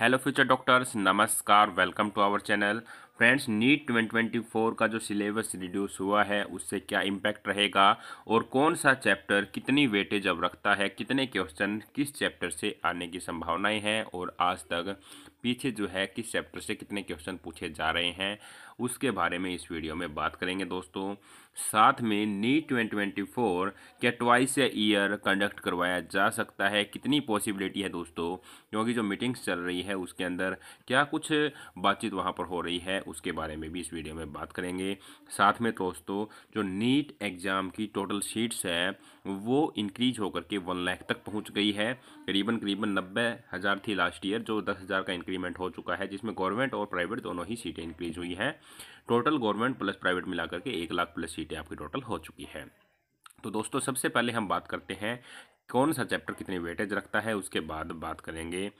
hello future doctors नमस्कार welcome to our channel friends NEET 2024 का जो सिलेबस रिड्यूस हुआ है उससे क्या इम्पैक्ट रहेगा और कौन सा चैप्टर कितनी वेटेज अब रखता है कितने क्वेश्चन किस चैप्टर से आने की संभावनाएं हैं और आज तक पीछे जो है किस चैप्टर से कितने क्वेश्चन पूछे जा रहे हैं उसके बारे में इस वीडियो में बात करेंगे दोस्तों साथ में नीट ट्वेंटी ट्वेंटी फोर क्या ट्वाइस ए ईयर कंडक्ट करवाया जा सकता है कितनी पॉसिबिलिटी है दोस्तों क्योंकि जो मीटिंग्स चल रही है उसके अंदर क्या कुछ बातचीत वहाँ पर हो रही है उसके बारे में भी इस वीडियो में बात करेंगे साथ में दोस्तों जो नीट एग्ज़ाम की टोटल सीट्स है वो इंक्रीज होकर के वन लैख तक पहुँच गई है करीबन करीबन नब्बे हज़ार थी लास्ट ईयर जो दस हज़ार का इंक्रीज इंक्रीमेंट हो चुका है जिसमें गवर्नमेंट और प्राइवेट दोनों ही सीटें इंक्रीज हुई हैं टोटल गवर्नमेंट प्लस प्राइवेट मिलाकर के एक लाख प्लस सीटें आपकी टोटल हो चुकी है तो दोस्तों सबसे पहले हम बात करते हैं कौन सा चैप्टर कितनी वेटेज रखता है उसके बाद बात करेंगे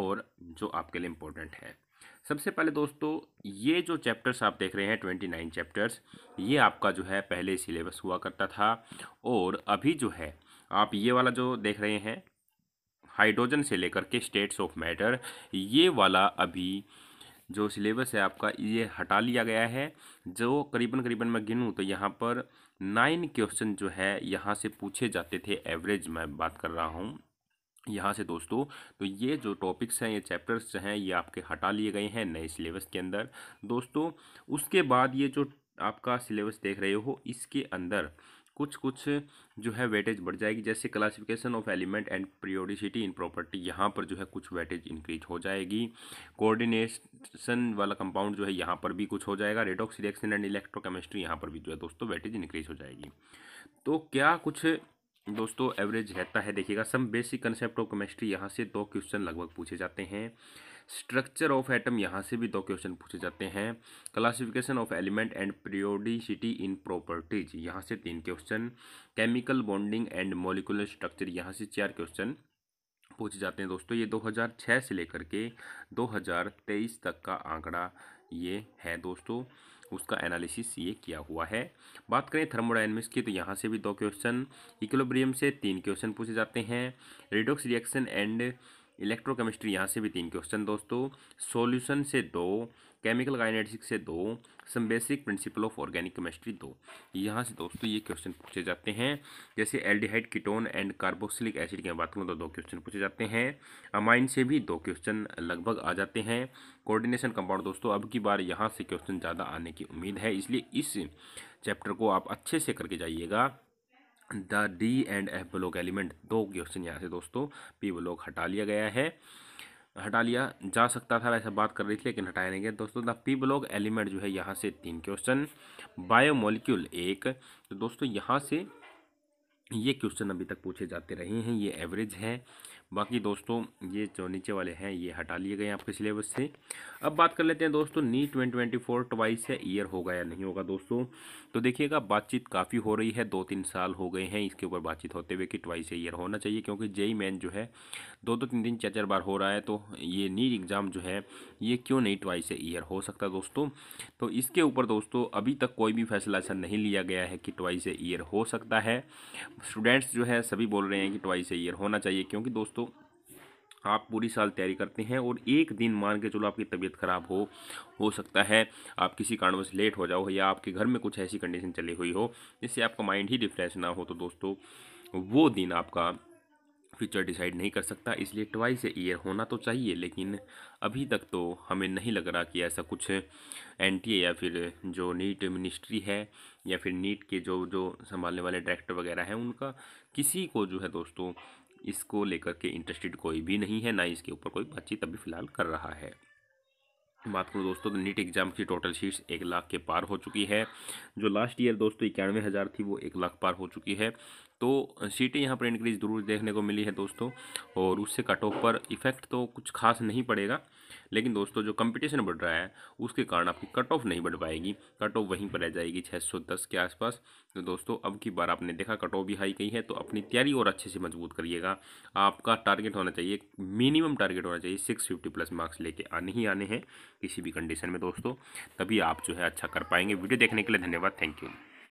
और जो आपके लिए इम्पोर्टेंट है सबसे पहले दोस्तों ये जो चैप्टर्स आप देख रहे हैं ट्वेंटी नाइन चैप्टर्स ये आपका जो है पहले सिलेबस हुआ करता था और अभी जो है आप ये वाला जो देख रहे हैं हाइड्रोजन से लेकर के स्टेट्स ऑफ मैटर ये वाला अभी जो सिलेबस है आपका ये हटा लिया गया है जो करीबन करीबन मैं गिनूँ तो यहाँ पर नाइन क्वेश्चन जो है यहाँ से पूछे जाते थे एवरेज मैं बात कर रहा हूँ यहाँ से दोस्तों तो ये जो टॉपिक्स हैं ये चैप्टर्स हैं ये आपके हटा लिए गए हैं नए सिलेबस के अंदर दोस्तों उसके बाद ये जो आपका सिलेबस देख रहे हो इसके अंदर कुछ कुछ जो है वेटेज बढ़ जाएगी जैसे classification of element and periodicity in property यहाँ पर जो है कुछ वेटेज इंक्रीज हो जाएगी कोऑर्डिनेशन वाला कंपाउंड जो है यहाँ पर भी कुछ हो जाएगा रेटॉक्स रिएक्शन एंड इलेक्ट्रोकेमिस्ट्री यहाँ पर भी जो है दोस्तों वेटेज इंक्रीज हो जाएगी तो क्या कुछ दोस्तों एवरेज रहता है देखिएगा some basic concept of chemistry यहाँ से दो क्वेश्चन लगभग पूछे जाते हैं स्ट्रक्चर ऑफ एटम यहाँ से भी दो क्वेश्चन पूछे जाते हैं classification of element and periodicity in properties यहाँ से तीन question chemical bonding and molecular structure यहाँ से चार क्वेश्चन पूछे जाते हैं दोस्तों ये 2006 से लेकर के 2023 तक का आंकड़ा ये है दोस्तों उसका एनालिसिस ये किया हुआ है बात करें थर्मोडाइनमिक्स की तो यहाँ से भी दो क्वेश्चन इक्लोब्रियम से तीन क्वेश्चन पूछे जाते हैं रिडोक्स रिएक्शन एंड इलेक्ट्रोकेमिस्ट्री यहाँ से भी तीन क्वेश्चन दोस्तों सॉल्यूशन से दो केमिकल काइनेटिक्स से दो basic principle of organic chemistry दो यहाँ से दोस्तों ये क्वेश्चन पूछे जाते हैं जैसे aldehyde ketone and carboxylic acid की बात करूँ तो दो क्वेश्चन पूछे जाते हैं अमाइन से भी दो क्वेश्चन लगभग आ जाते हैं कोऑर्डिनेशन कंपाउंड दोस्तों अब की बार यहाँ से क्वेश्चन ज़्यादा आने की उम्मीद है इसलिए इस चैप्टर को आप अच्छे से करके जाइएगा the D and F block element दो क्वेश्चन यहाँ से दोस्तों पी ब्लॉक हटा लिया गया है हटा लिया जा सकता था वैसे बात कर रही थी लेकिन हटाया नहीं गया दोस्तों द पी ब्लॉक एलिमेंट जो है यहाँ से तीन क्वेश्चन बायोमोलिक्यूल एक तो दोस्तों यहाँ से ये क्वेश्चन अभी तक पूछे जाते रहे हैं ये एवरेज है बाकी दोस्तों ये जो नीचे वाले हैं ये हटा लिए गए आपके सिलेबस से अब बात कर लेते हैं दोस्तों NEET twenty twenty four twice है ईयर होगा या नहीं होगा दोस्तों तो देखिएगा बातचीत काफ़ी हो रही है दो तीन साल हो गए हैं इसके ऊपर बातचीत होते हुए कि ट्वाइस ईयर होना चाहिए क्योंकि जेई मैन जो है दो दो तीन दिन चार चार बार हो रहा है तो ये नीट एग्ज़ाम जो है ये क्यों नहीं ट्वाइस ईयर हो सकता दोस्तों तो इसके ऊपर दोस्तों अभी तक कोई भी फैसला ऐसा नहीं लिया गया है कि ट्वाइस ईयर हो सकता है स्टूडेंट्स जो है सभी बोल रहे हैं कि ट्वाइस ए ईयर होना चाहिए क्योंकि दोस्तों आप पूरी साल तैयारी करते हैं और एक दिन मान के चलो आपकी तबीयत ख़राब हो हो सकता है आप किसी कारणवश लेट हो जाओ या आपके घर में कुछ ऐसी कंडीशन चली हुई हो जिससे आपका माइंड ही रिफ्रेश ना हो तो दोस्तों वो दिन आपका फ्यूचर डिसाइड नहीं कर सकता इसलिए ट्वाइस ए ईयर होना तो चाहिए लेकिन अभी तक तो हमें नहीं लग रहा कि ऐसा कुछ एन या फिर जो नीट मिनिस्ट्री है या फिर नीट के जो जो संभालने वाले डायरेक्टर वगैरह हैं उनका किसी को जो है दोस्तों इसको लेकर के इंटरेस्टेड कोई भी नहीं है ना इसके ऊपर कोई बातचीत अभी फ़िलहाल कर रहा है बात करूँ दोस्तों तो नीट एग्ज़ाम की टोटल शीट्स एक लाख के पार हो चुकी है जो लास्ट ईयर दोस्तों इक्यानवे हज़ार थी वो एक लाख पार हो चुकी है तो सीटें यहाँ पर इंक्रीज जरूर देखने को मिली है दोस्तों और उससे कट ऑफ पर इफेक्ट तो कुछ खास नहीं पड़ेगा लेकिन दोस्तों जो कंपटीशन बढ़ रहा है उसके कारण आपकी कट ऑफ नहीं बढ़ पाएगी कट ऑफ वहीं पर रह जाएगी 610 के आसपास तो दोस्तों अब की बार आपने देखा कट ऑफ भी हाई गई है तो अपनी तैयारी और अच्छे से मजबूत करिएगा आपका टारगेट होना चाहिए मिनिमम टारगेट होना चाहिए सिक्स फिफ्टी प्लस मार्क्स लेके आने ही आने हैं किसी भी कंडीशन में दोस्तों तभी आप जो है अच्छा कर पाएंगे वीडियो देखने के लिए धन्यवाद थैंक यू